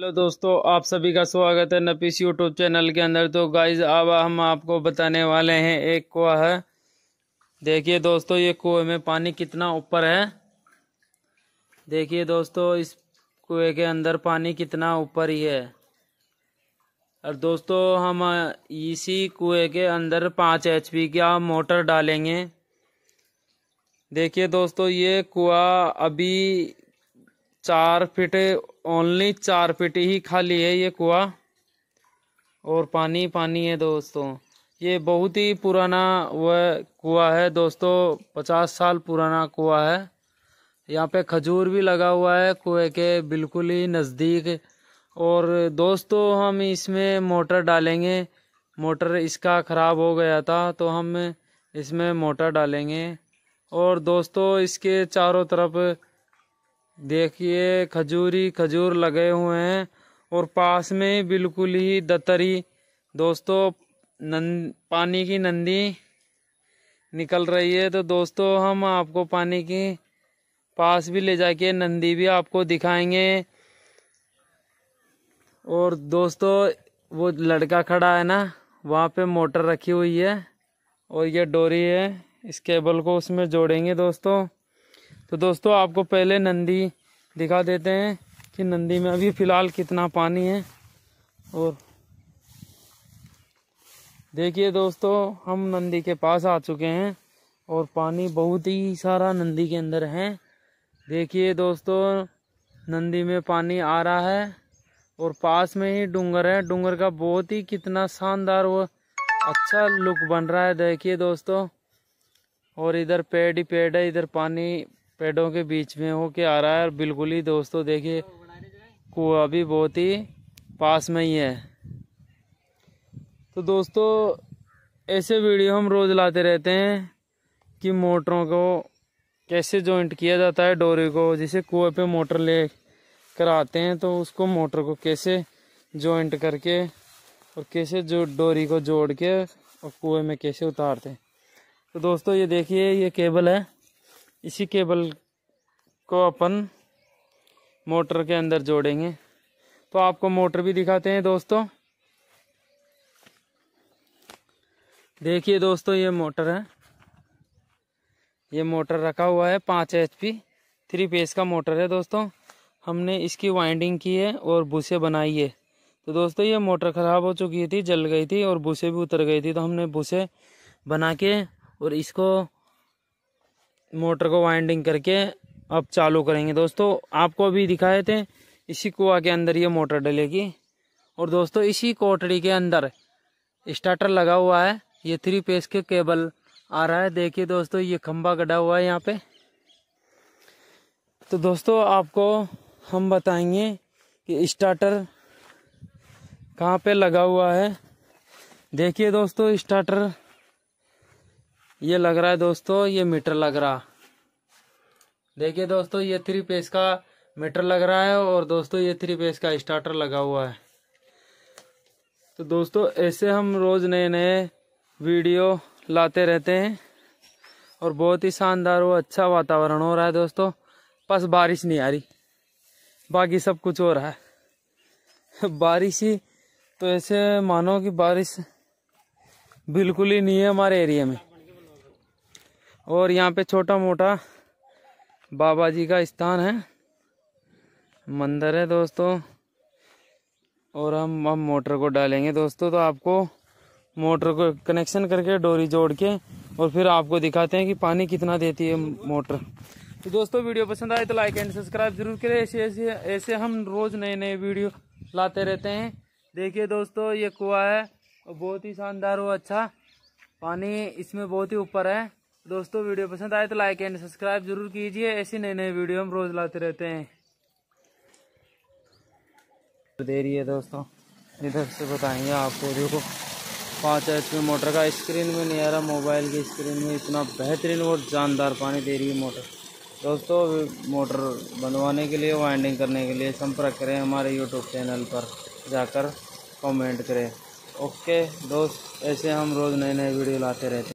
hello दोस्तों आप सभी का स्वागत है नपीस यूट्यूब चैनल के अंदर तो गाइज अब हम आपको बताने वाले हैं एक कुआ है देखिए दोस्तों ये कुएं में पानी कितना ऊपर है देखिए दोस्तों इस कुएं के अंदर पानी कितना ऊपर ही है और दोस्तों हम इसी कुएं के अंदर पाँच एच पी का मोटर डालेंगे देखिए दोस्तों ये कुआ अभी चार फिट ओनली चार फिट ही खाली है ये कुआ और पानी पानी है दोस्तों ये बहुत ही पुराना वह कुआ है दोस्तों पचास साल पुराना कुआ है यहाँ पे खजूर भी लगा हुआ है कुएँ के बिल्कुल ही नज़दीक और दोस्तों हम इसमें मोटर डालेंगे मोटर इसका ख़राब हो गया था तो हम इसमें मोटर डालेंगे और दोस्तों इसके चारों तरफ देखिए खजूरी खजूर लगे हुए हैं और पास में ही बिल्कुल ही दतरी दोस्तों नंद पानी की नंदी निकल रही है तो दोस्तों हम आपको पानी की पास भी ले जाके नंदी भी आपको दिखाएंगे और दोस्तों वो लड़का खड़ा है ना वहाँ पे मोटर रखी हुई है और ये डोरी है इस केबल को उसमें जोड़ेंगे दोस्तों तो दोस्तों आपको पहले नंदी दिखा देते हैं कि नंदी में अभी फ़िलहाल कितना पानी है और देखिए दोस्तों हम नंदी के पास आ चुके हैं और पानी बहुत ही सारा नंदी के अंदर है देखिए दोस्तों नंदी में पानी आ रहा है और पास में ही डूंगर है डूंगर का बहुत ही कितना शानदार वो अच्छा लुक बन रहा है देखिए दोस्तों और इधर पेड़ ही पेड़ है इधर पानी पेड़ों के बीच में हो के आ रहा है और बिल्कुल ही दोस्तों देखिए कुआ भी बहुत ही पास में ही है तो दोस्तों ऐसे वीडियो हम रोज़ लाते रहते हैं कि मोटरों को कैसे जॉइंट किया जाता है डोरी को जिसे कुएं पे मोटर ले कर आते हैं तो उसको मोटर को कैसे जॉइंट करके और कैसे जो डोरी को जोड़ के और कुएं में कैसे उतारते हैं तो दोस्तों ये देखिए ये केबल है इसी केबल को अपन मोटर के अंदर जोड़ेंगे तो आपको मोटर भी दिखाते हैं दोस्तों देखिए दोस्तों ये मोटर है ये मोटर रखा हुआ है पाँच एच पी थ्री पेस का मोटर है दोस्तों हमने इसकी वाइंडिंग की है और भूसे बनाई है तो दोस्तों ये मोटर ख़राब हो चुकी थी जल गई थी और भूसे भी उतर गई थी तो हमने भूसे बना के और इसको मोटर को वाइंडिंग करके अब चालू करेंगे दोस्तों आपको अभी दिखाए थे इसी कुआ के अंदर ये मोटर डलेगी और दोस्तों इसी कोटड़ी के अंदर स्टार्टर लगा हुआ है ये थ्री पेस के केबल आ रहा है देखिए दोस्तों ये खम्बा गड़ा हुआ है यहाँ पे तो दोस्तों आपको हम बताएंगे कि स्टार्टर कहाँ पे लगा हुआ है देखिए दोस्तों स्टार्टर ये लग रहा है दोस्तों ये मीटर लग रहा देखिए दोस्तों ये थ्री पेस का मीटर लग रहा है और दोस्तों ये थ्री पेस का स्टार्टर लगा हुआ है तो दोस्तों ऐसे हम रोज़ नए नए वीडियो लाते रहते हैं और बहुत ही शानदार और अच्छा वातावरण हो रहा है दोस्तों बस बारिश नहीं आ रही बाकी सब कुछ हो रहा है बारिश ही तो ऐसे मानो कि बारिश बिल्कुल ही नहीं है हमारे एरिया में और यहाँ पे छोटा मोटा बाबा जी का स्थान है मंदिर है दोस्तों और हम अब मोटर को डालेंगे दोस्तों तो आपको मोटर को कनेक्शन करके डोरी जोड़ के और फिर आपको दिखाते हैं कि पानी कितना देती है मोटर तो दोस्तों वीडियो पसंद आए तो लाइक एंड सब्सक्राइब जरूर करें ऐसे ऐसे ऐसे हम रोज़ नए नए वीडियो लाते रहते हैं देखिए दोस्तों ये कुआ है बहुत ही शानदार और अच्छा पानी इसमें बहुत ही ऊपर है दोस्तों वीडियो पसंद आए तो लाइक एंड सब्सक्राइब जरूर कीजिए ऐसी नई नई वीडियो हम रोज लाते रहते हैं दे रही है दोस्तों इधर से बताएंगे आपको देखो पाँच एच पी मोटर का स्क्रीन में नहीं आ रहा मोबाइल की स्क्रीन में इतना बेहतरीन और जानदार पानी दे रही है मोटर दोस्तों मोटर बनवाने के लिए वाइंडिंग करने के लिए संपर्क करें हमारे यूट्यूब चैनल पर जाकर कमेंट करें ओके दोस्त ऐसे हम रोज़ नए नए वीडियो लाते रहते हैं